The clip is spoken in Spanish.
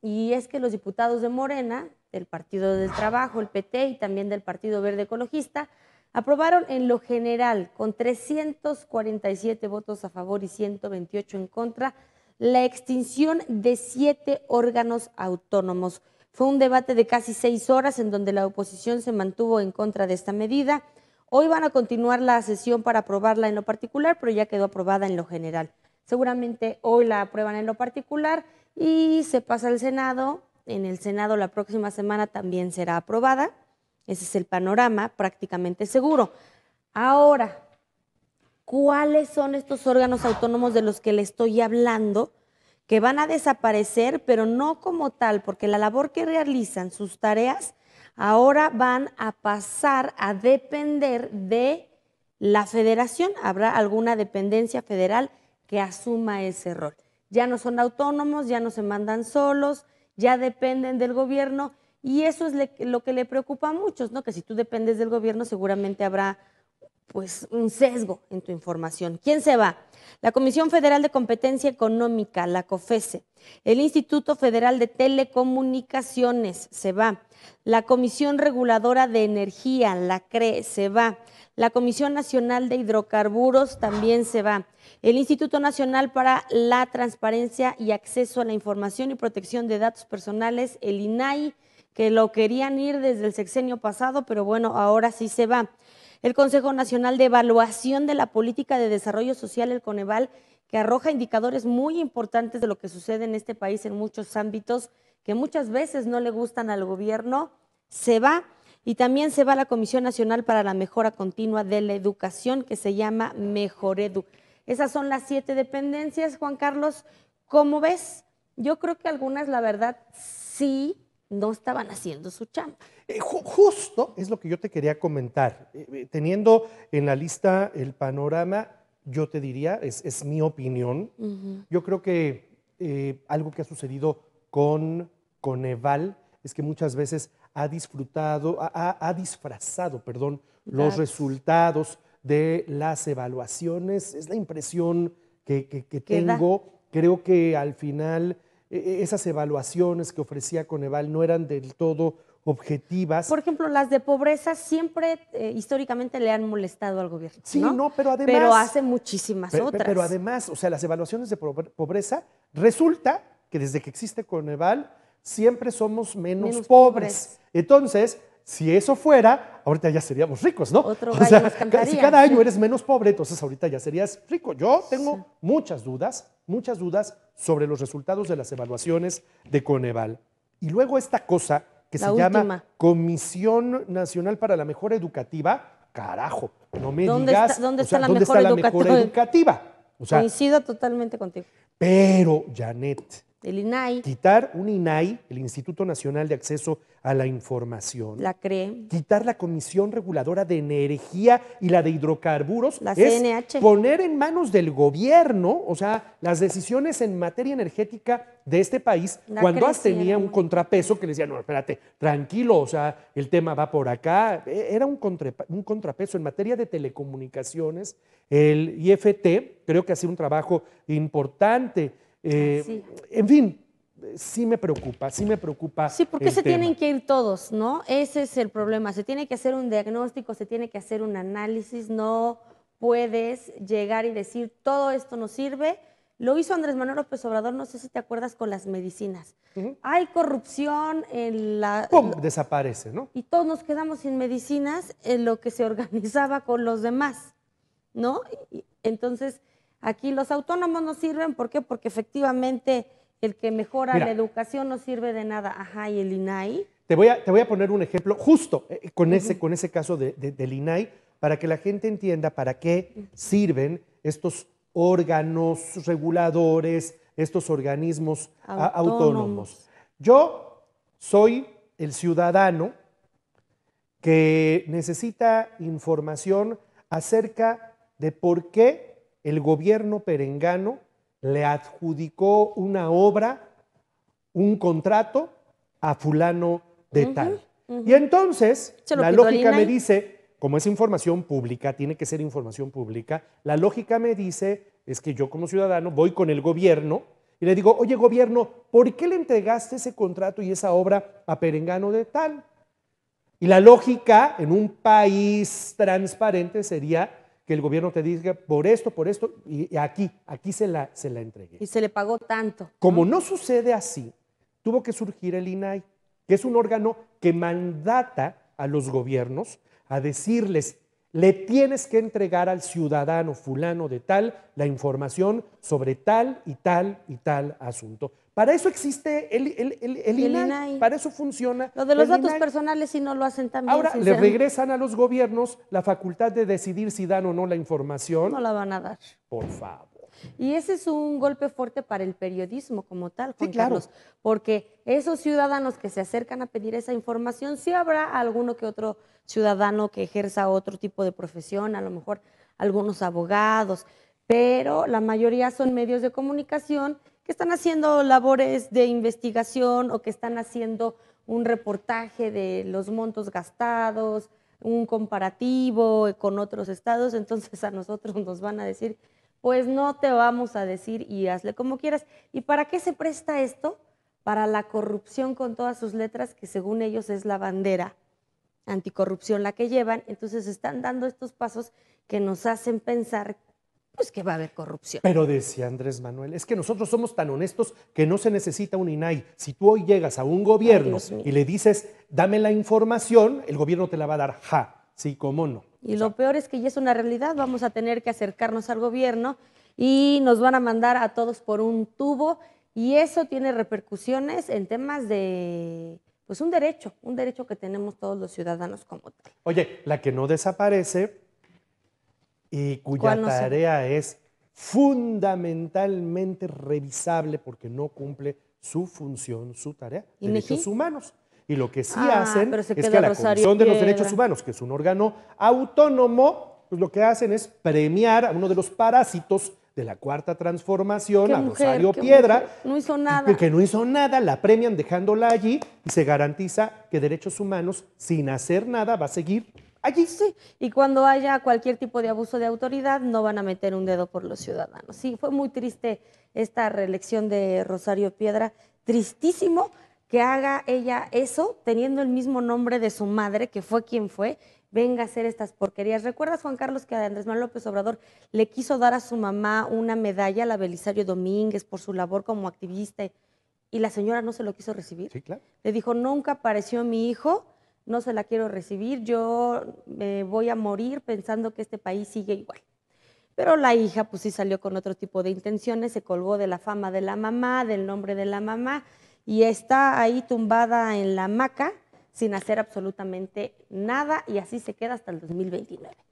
y es que los diputados de Morena, del Partido del Trabajo, el PT y también del Partido Verde Ecologista, aprobaron en lo general, con 347 votos a favor y 128 en contra, la extinción de siete órganos autónomos. Fue un debate de casi seis horas en donde la oposición se mantuvo en contra de esta medida. Hoy van a continuar la sesión para aprobarla en lo particular, pero ya quedó aprobada en lo general. Seguramente hoy la aprueban en lo particular y se pasa al Senado. En el Senado la próxima semana también será aprobada. Ese es el panorama prácticamente seguro. Ahora, ¿cuáles son estos órganos autónomos de los que le estoy hablando? que van a desaparecer, pero no como tal, porque la labor que realizan, sus tareas, ahora van a pasar a depender de la federación. Habrá alguna dependencia federal que asuma ese rol ya no son autónomos, ya no se mandan solos, ya dependen del gobierno y eso es lo que le preocupa a muchos, ¿no? Que si tú dependes del gobierno seguramente habrá pues un sesgo en tu información. ¿Quién se va? La Comisión Federal de Competencia Económica, la COFESE, el Instituto Federal de Telecomunicaciones se va, la Comisión Reguladora de Energía, la CRE, se va, la Comisión Nacional de Hidrocarburos también se va, el Instituto Nacional para la Transparencia y Acceso a la Información y Protección de Datos Personales, el INAI, que lo querían ir desde el sexenio pasado, pero bueno, ahora sí se va. El Consejo Nacional de Evaluación de la Política de Desarrollo Social, el Coneval, que arroja indicadores muy importantes de lo que sucede en este país en muchos ámbitos que muchas veces no le gustan al gobierno, se va. Y también se va la Comisión Nacional para la Mejora Continua de la Educación, que se llama Mejoredu. Esas son las siete dependencias, Juan Carlos. ¿Cómo ves? Yo creo que algunas, la verdad, sí no estaban haciendo su chamba. Eh, justo es lo que yo te quería comentar. Eh, eh, teniendo en la lista el panorama, yo te diría, es, mi opinión, yo creo que algo que ha sucedido con, Eval es que muchas veces ha disfrutado, ha, disfrazado, perdón, los resultados de las evaluaciones. Es la impresión que tengo. Creo que al final e, e, esas evaluaciones que ofrecía Coneval no eran del todo objetivas. Por ejemplo, las de pobreza siempre eh, históricamente le han molestado al gobierno. Sí, no, pero además. Pero hace muchísimas otras. Pero además, o sea, las evaluaciones de pobreza resulta que desde que existe Coneval siempre somos menos, pobres. Entonces, si eso fuera, ahorita ya seríamos ricos, ¿no? Otro si cada año eres menos pobre, entonces ahorita ya serías rico. Yo tengo muchas dudas, muchas dudas sobre los resultados de las evaluaciones de Coneval. Y luego esta cosa que se llama Comisión Nacional para la Mejora Educativa, carajo, no me digas ¿dónde, está, la mejor educativa. Coincido totalmente contigo. Pero, Janet, el INAI. Quitar un INAI, el Instituto Nacional de Acceso a la Información. La CRE. Quitar la Comisión Reguladora de Energía y la de Hidrocarburos. La CNH. poner en manos del gobierno, o sea, las decisiones en materia energética de este país, cuando CRE, tenía un contrapeso que le decía, no, espérate, tranquilo, o sea, el tema va por acá. E-, era un, un contrapeso en materia de telecomunicaciones. El IFT creo que sido un trabajo importante eh, en fin, sí me preocupa, sí me preocupa. Sí, porque se tienen que ir todos, ¿no? Ese es el problema. Se tiene que hacer un diagnóstico, se tiene que hacer un análisis, no puedes llegar y decir todo esto no sirve. Lo hizo Andrés Manuel López Obrador, no sé si te acuerdas, con las medicinas. Hay corrupción en la... ¡Pum! desaparece, ¿no? Y todos nos quedamos sin medicinas en lo que se organizaba con los demás, ¿no? entonces, Aquí los autónomos no sirven, ¿por qué? Porque efectivamente el que mejora la educación no sirve de nada. Ajá, y el INAI. Te voy a, te voy a poner un ejemplo justo eh, eh, con, ese, con ese caso de, del INAI para que la gente entienda para qué sirven estos órganos reguladores, estos organismos autónomos. Yo soy el ciudadano que necesita información acerca de por qué el gobierno perengano le adjudicó una obra, un contrato a fulano de tal. Y entonces, la lógica me dice, como es información pública, tiene que ser información pública, la lógica me dice es que yo como ciudadano voy con el gobierno y le digo, oye gobierno, ¿por qué le entregaste ese contrato y esa obra a Perengano de tal? Y la lógica en un país transparente sería que el gobierno te diga por esto, por esto, y aquí, aquí se la, se la entregué. Y se le pagó tanto. Como no sucede así, tuvo que surgir el INAI, que es un órgano que mandata a los gobiernos a decirles, le tienes que entregar al ciudadano fulano de tal la información sobre tal y tal y tal asunto. Para eso existe el, INAI, para eso funciona. Lo de los datos personales si no lo hacen también. Ahora le regresan a los gobiernos la facultad de decidir si dan o no la información. No la van a dar. Por favor. Y ese es un golpe fuerte para el periodismo como tal, Juan porque esos ciudadanos que se acercan a pedir esa información, sí habrá alguno que otro ciudadano que ejerza otro tipo de profesión, a lo mejor algunos abogados, pero la mayoría son medios de comunicación que están haciendo labores de investigación o que están haciendo un reportaje de los montos gastados, un comparativo con otros estados, entonces a nosotros nos van a decir, pues no te vamos a decir y hazle como quieras. ¿Y para qué se presta esto? Para la corrupción con todas sus letras, que según ellos es la bandera anticorrupción la que llevan. Entonces están dando estos pasos que nos hacen pensar pues que va a haber corrupción. Pero decía Andrés Manuel, es que nosotros somos tan honestos que no se necesita un INAI. Si tú hoy llegas a un gobierno y le dices, dame la información, el gobierno te la va a dar. Ja, sí, cómo no. Y lo peor es que ya es una realidad, vamos a tener que acercarnos al gobierno y nos van a mandar a todos por un tubo y eso tiene repercusiones en temas de pues un derecho, un derecho que tenemos todos los ciudadanos como tal. Oye, la que no desaparece y cuya tarea es fundamentalmente revisable porque no cumple su función, su tarea, derechos humanos. Y lo que sí ah, hacen es que la Comisión de los Derechos Humanos, que es un órgano autónomo, pues lo que hacen es premiar a uno de los parásitos de la cuarta transformación, a Rosario Piedra, no hizo nada. que no hizo nada, la premian dejándola allí y se garantiza que derechos humanos, sin hacer nada, va a seguir allí sí. Y cuando haya cualquier tipo de abuso de autoridad, no van a meter un dedo por los ciudadanos. Sí, fue muy triste esta reelección de Rosario Piedra, tristísimo que haga ella eso, teniendo el mismo nombre de su madre, que fue quien fue, venga a hacer estas porquerías. ¿Recuerdas, Juan Carlos, que Andrés Manuel López Obrador le quiso dar a su mamá una medalla, a la Belisario Domínguez, por su labor como activista? Y la señora no se lo quiso recibir. Sí, claro. Le dijo, nunca apareció mi hijo, no se la quiero recibir, yo me voy a morir pensando que este país sigue igual. Pero la hija pues sí salió con otro tipo de intenciones, se colgó de la fama de la mamá, del nombre de la mamá y está ahí tumbada en la hamaca sin hacer absolutamente nada y así se queda hasta el 2029.